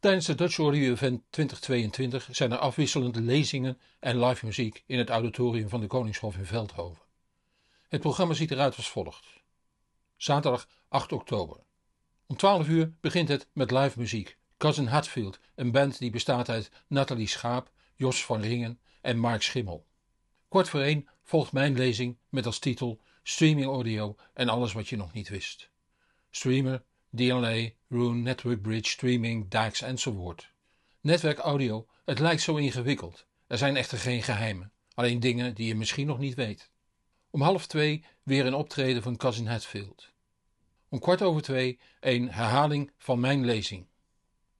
Tijdens de Dutch Audio Event 2022 zijn er afwisselende lezingen en live muziek in het auditorium van de Koningshof in Veldhoven. Het programma ziet eruit als volgt. Zaterdag 8 oktober. Om 12 uur begint het met live muziek. Cousin Hatfield, een band die bestaat uit Nathalie Schaap, Jos van Ringen en Mark Schimmel. Kort voor één volgt mijn lezing met als titel Streaming Audio en alles wat je nog niet wist. Streamer DLA, Rune, Network Bridge, streaming, DAX enzovoort. Audio het lijkt zo ingewikkeld. Er zijn echter geen geheimen, alleen dingen die je misschien nog niet weet. Om half twee weer een optreden van Cousin Hatfield. Om kwart over twee een herhaling van mijn lezing.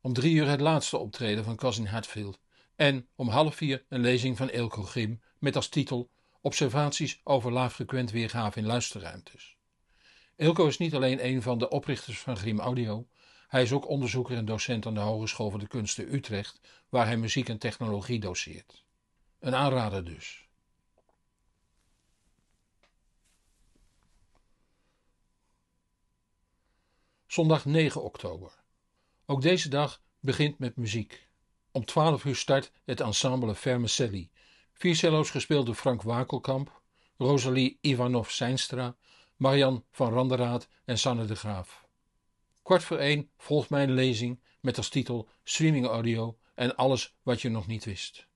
Om drie uur het laatste optreden van Cousin Hatfield. En om half vier een lezing van Elko Grim met als titel Observaties over laagfrequent weergave in luisterruimtes. Ilko is niet alleen een van de oprichters van Grim Audio. Hij is ook onderzoeker en docent aan de Hogeschool voor de Kunsten Utrecht, waar hij muziek en technologie doseert. Een aanrader dus. Zondag 9 oktober. Ook deze dag begint met muziek. Om 12 uur start het ensemble Vermicelli. Vier cello's gespeeld door Frank Wakelkamp, Rosalie Ivanov-Seinstra, Marian van Randeraad en Sanne de Graaf. Kwart voor één volgt mijn lezing met als titel Streaming Audio en alles wat je nog niet wist.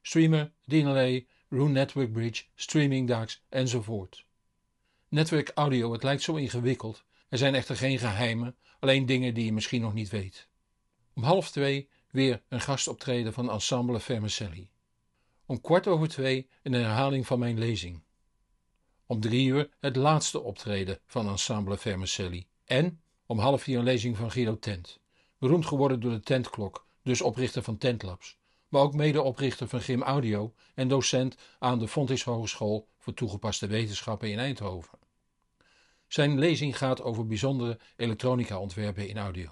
Streamer, DLA, Rune Network Bridge, Streaming DAX enzovoort. Network Audio, het lijkt zo ingewikkeld. Er zijn echter geen geheimen, alleen dingen die je misschien nog niet weet. Om half twee weer een gastoptreden van Ensemble Vermicelli. Om kwart over twee een herhaling van mijn lezing. Om drie uur het laatste optreden van Ensemble Vermicelli. En om half vier een lezing van Guido Tent. Beroemd geworden door de Tentklok, dus oprichter van Tentlabs. Maar ook medeoprichter van GIM Audio en docent aan de Fontys Hogeschool voor Toegepaste Wetenschappen in Eindhoven. Zijn lezing gaat over bijzondere elektronica-ontwerpen in audio.